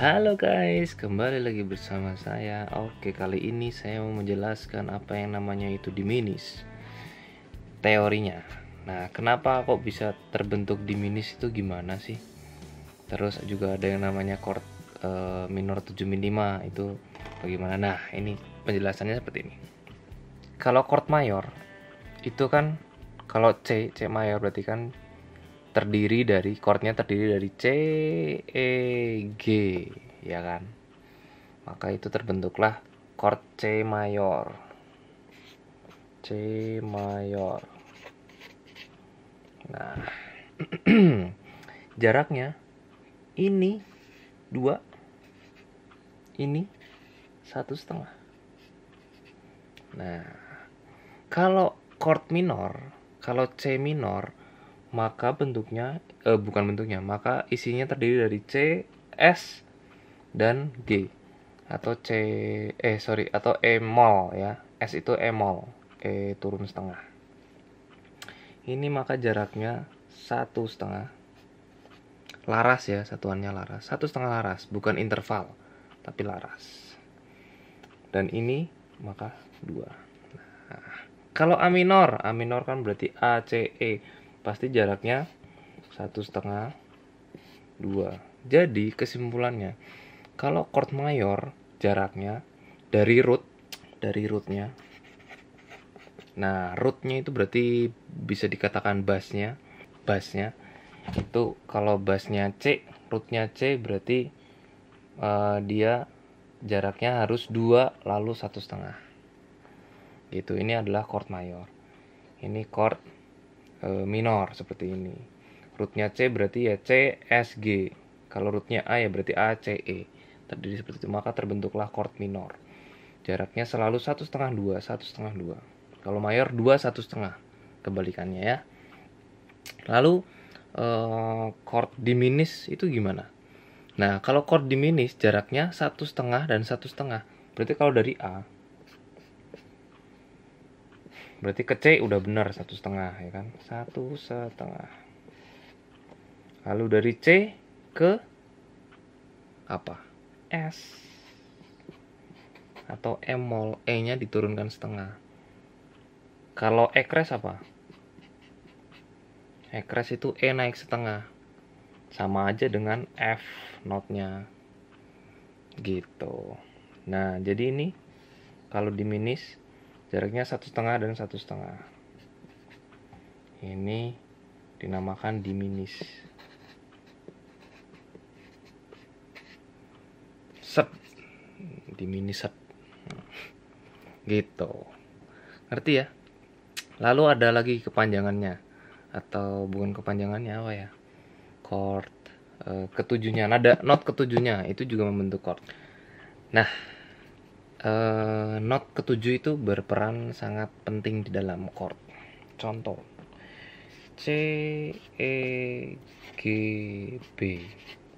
Halo guys, kembali lagi bersama saya. Oke, kali ini saya mau menjelaskan apa yang namanya itu diminis. Teorinya. Nah, kenapa kok bisa terbentuk diminis itu gimana sih? Terus juga ada yang namanya chord e, eh, minor 7 minima itu bagaimana? Nah, ini penjelasannya seperti ini. Kalau chord mayor itu kan kalau C, C mayor berarti kan terdiri dari chordnya terdiri dari C, E, G, ya kan? Maka itu terbentuklah chord C mayor. C mayor. Nah, jaraknya ini dua, ini satu setengah. Nah, kalau chord minor, kalau C minor maka bentuknya eh, bukan bentuknya, maka isinya terdiri dari C, S dan G atau C eh sorry atau E mol ya. S itu E mol, E turun setengah. Ini maka jaraknya satu setengah laras ya satuannya laras satu setengah laras bukan interval tapi laras dan ini maka dua nah, kalau A minor kan berarti A C E pasti jaraknya satu setengah dua jadi kesimpulannya kalau chord mayor jaraknya dari root dari rootnya nah rootnya itu berarti bisa dikatakan bassnya bassnya itu kalau bassnya C rootnya C berarti uh, dia jaraknya harus dua lalu satu setengah gitu ini adalah chord mayor ini chord Eh, minor seperti ini. Rootnya C berarti ya C, S, G. Kalau rootnya A ya berarti A, C, E. Terdiri seperti itu, maka terbentuklah chord minor. Jaraknya selalu satu setengah dua, satu setengah dua. Kalau mayor dua satu setengah, kebalikannya ya. Lalu e, chord diminis itu gimana? Nah, kalau chord diminis jaraknya satu setengah dan satu setengah. Berarti kalau dari A berarti ke C udah benar satu setengah ya kan satu setengah lalu dari C ke apa S atau M mol E nya diturunkan setengah kalau ekres apa ekres itu E naik setengah sama aja dengan F notnya gitu nah jadi ini kalau diminis jaraknya satu setengah dan satu setengah ini dinamakan diminis set diminis set gitu ngerti ya lalu ada lagi kepanjangannya atau bukan kepanjangannya apa ya chord eh, ketujuhnya nada not ketujuhnya itu juga membentuk chord nah uh, not ketujuh itu berperan sangat penting di dalam chord. Contoh C E G B.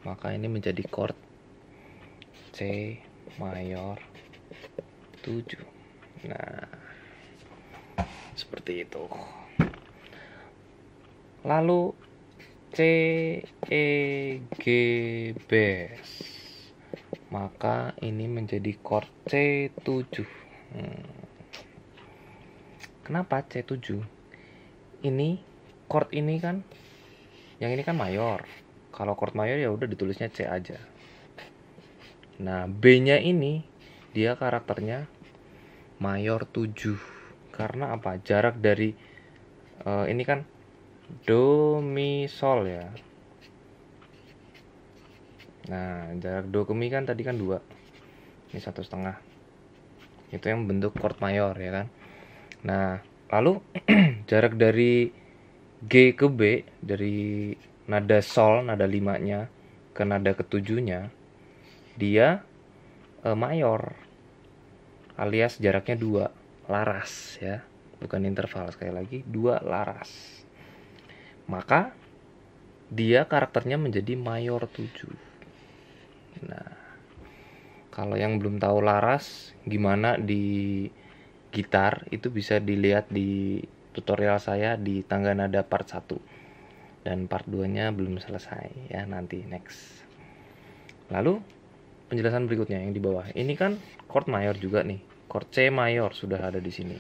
Maka ini menjadi chord C mayor 7. Nah, seperti itu. Lalu C E G B maka ini menjadi chord C7 hmm. kenapa C7 ini chord ini kan yang ini kan mayor kalau chord mayor ya udah ditulisnya C aja nah B nya ini dia karakternya mayor 7 karena apa jarak dari uh, ini kan do mi sol ya nah jarak dua kemi kan tadi kan dua ini satu setengah itu yang bentuk chord mayor ya kan nah lalu jarak dari G ke B dari nada sol nada limanya ke nada ketujuhnya dia e, mayor alias jaraknya dua laras ya bukan interval sekali lagi dua laras maka dia karakternya menjadi mayor tujuh Nah, kalau yang belum tahu laras gimana di gitar itu bisa dilihat di tutorial saya di tangga nada part 1 dan part 2 nya belum selesai ya nanti next lalu penjelasan berikutnya yang di bawah ini kan chord mayor juga nih chord C mayor sudah ada di sini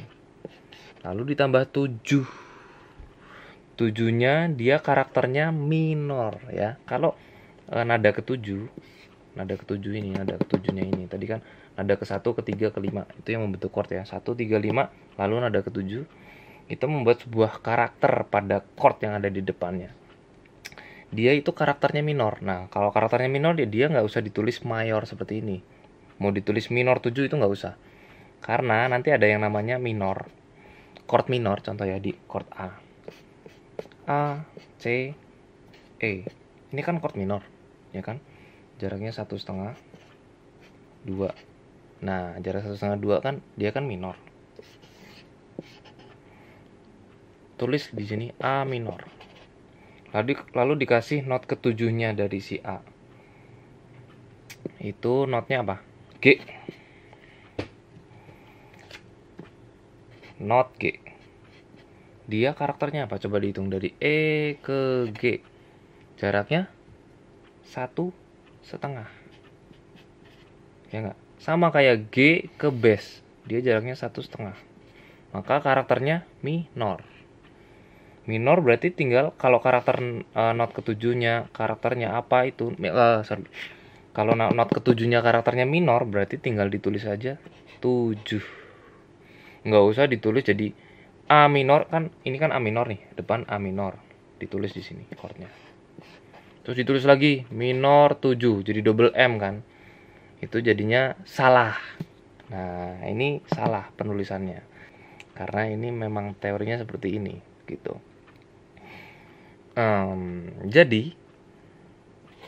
lalu ditambah 7 tujuhnya dia karakternya minor ya kalau eh, nada ketujuh nada ketujuh ini nada ketujuhnya ini tadi kan nada ke satu ketiga kelima itu yang membentuk chord ya satu tiga lima lalu nada ketujuh itu membuat sebuah karakter pada chord yang ada di depannya dia itu karakternya minor nah kalau karakternya minor ya dia nggak usah ditulis mayor seperti ini mau ditulis minor tujuh itu nggak usah karena nanti ada yang namanya minor chord minor contoh ya di chord A A C E ini kan chord minor ya kan jaraknya satu setengah dua nah jarak satu setengah dua kan dia kan minor tulis di sini A minor lalu lalu dikasih not ketujuhnya dari si A itu notnya apa G not G dia karakternya apa coba dihitung dari E ke G jaraknya satu setengah ya enggak sama kayak G ke base dia jaraknya satu setengah maka karakternya minor minor berarti tinggal kalau karakter uh, not ketujuhnya karakternya apa itu uh, sorry kalau not ketujuhnya karakternya minor berarti tinggal ditulis aja tujuh, nggak usah ditulis jadi A minor kan ini kan A minor nih depan A minor ditulis di sini chordnya terus ditulis lagi minor 7 jadi double M kan itu jadinya salah nah ini salah penulisannya karena ini memang teorinya seperti ini gitu um, jadi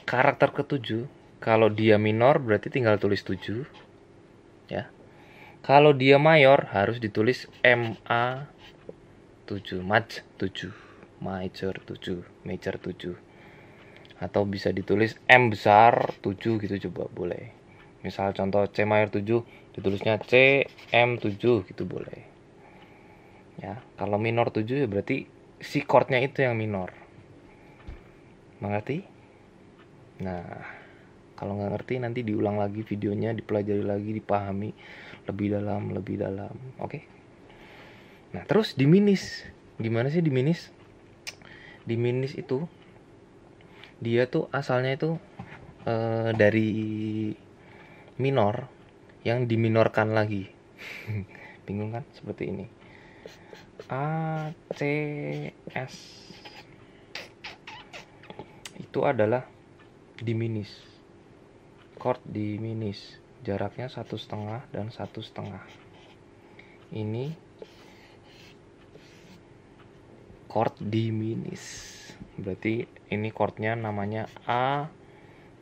karakter ketujuh kalau dia minor berarti tinggal tulis 7 ya kalau dia mayor harus ditulis MA 7 maj 7 major 7 major 7 atau bisa ditulis M besar 7 gitu coba boleh misal contoh C mayor 7 ditulisnya C M 7 gitu boleh ya kalau minor 7 ya berarti si chordnya itu yang minor mengerti? nah kalau nggak ngerti nanti diulang lagi videonya dipelajari lagi dipahami lebih dalam lebih dalam oke okay? nah terus diminis gimana sih diminis diminis itu dia tuh asalnya itu uh, dari minor yang diminorkan lagi bingung kan seperti ini A C S itu adalah diminis chord diminis jaraknya satu setengah dan satu setengah ini chord diminis berarti ini chordnya namanya A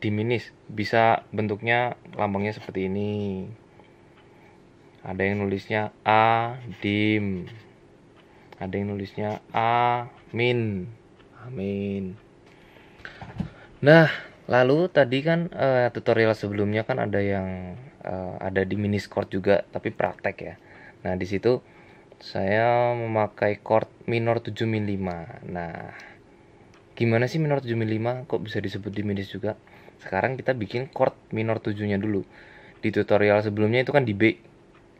diminis bisa bentuknya lambangnya seperti ini ada yang nulisnya A dim ada yang nulisnya A min amin nah lalu tadi kan uh, tutorial sebelumnya kan ada yang uh, ada diminis chord juga tapi praktek ya nah disitu saya memakai chord minor 7 min 5 nah gimana sih minor 75 kok bisa disebut diminis juga sekarang kita bikin chord minor 7 nya dulu di tutorial sebelumnya itu kan di B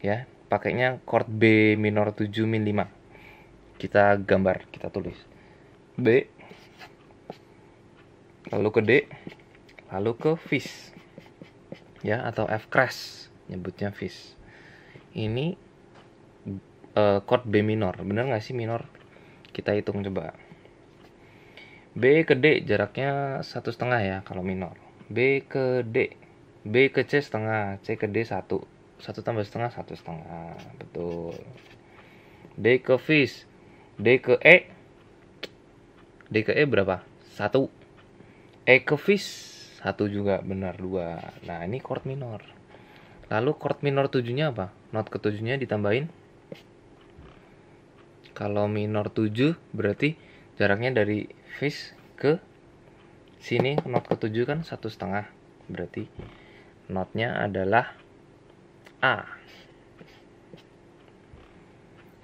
ya pakainya chord B minor 7 min 5 kita gambar kita tulis B lalu ke D lalu ke Fis ya atau F crash nyebutnya Fis ini uh, chord B minor bener gak sih minor kita hitung coba B ke D jaraknya satu setengah ya kalau minor. B ke D, B ke C setengah, C ke D satu, satu tambah setengah satu setengah, betul. D ke fish, D ke E, D ke E berapa? Satu. E ke fish satu juga benar dua. Nah ini chord minor. Lalu chord minor tujuhnya apa? Not ketujuhnya ditambahin. Kalau minor tujuh berarti jaraknya dari face ke sini not ke-7 kan satu setengah berarti notnya adalah A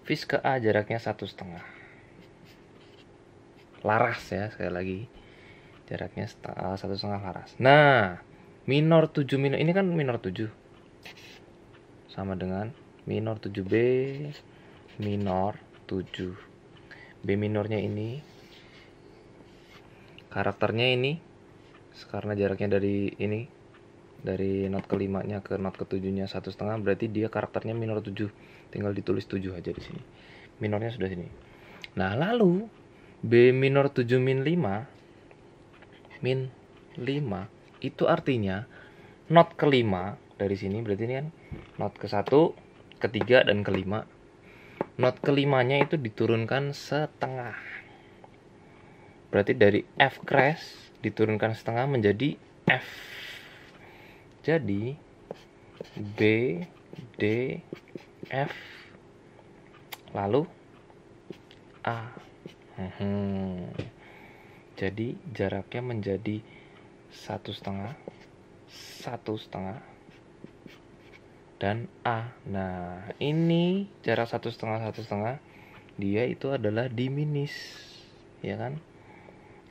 fish ke A jaraknya satu setengah laras ya sekali lagi jaraknya eh, satu setengah laras nah minor 7 minor ini kan minor 7 sama dengan minor 7B minor 7 B minornya ini karakternya ini karena jaraknya dari ini dari not kelimanya ke not ketujuhnya satu setengah berarti dia karakternya minor 7 tinggal ditulis 7 aja di sini minornya sudah sini nah lalu B minor 7 min 5 min 5 itu artinya not kelima dari sini berarti ini kan not ke satu ketiga dan kelima Not kelimanya itu diturunkan setengah. Berarti dari F crash diturunkan setengah menjadi F. Jadi B, D, F, lalu A. Hmm. Jadi jaraknya menjadi satu setengah, satu setengah, dan A. Nah, ini jarak satu setengah satu setengah dia itu adalah diminis, ya kan?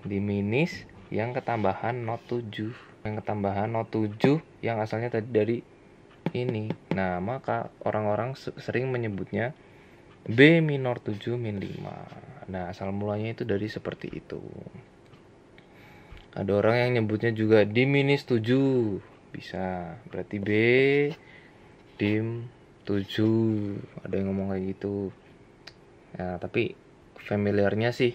Diminis yang ketambahan not 7 yang ketambahan not 7 yang asalnya tadi dari ini. Nah, maka orang-orang sering menyebutnya B minor 7 min 5. Nah, asal mulanya itu dari seperti itu. Ada orang yang nyebutnya juga diminis 7. Bisa. Berarti B dim 7 ada yang ngomong kayak gitu ya tapi familiarnya sih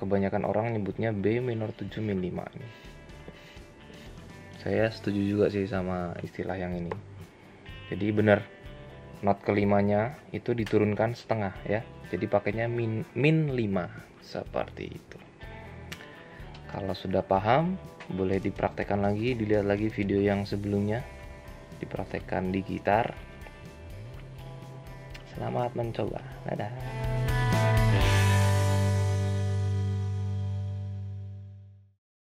kebanyakan orang nyebutnya B minor 7 min 5 saya setuju juga sih sama istilah yang ini jadi bener not kelimanya itu diturunkan setengah ya jadi pakainya min, min 5 seperti itu kalau sudah paham boleh dipraktekkan lagi dilihat lagi video yang sebelumnya dipraktekkan di gitar selamat mencoba dadah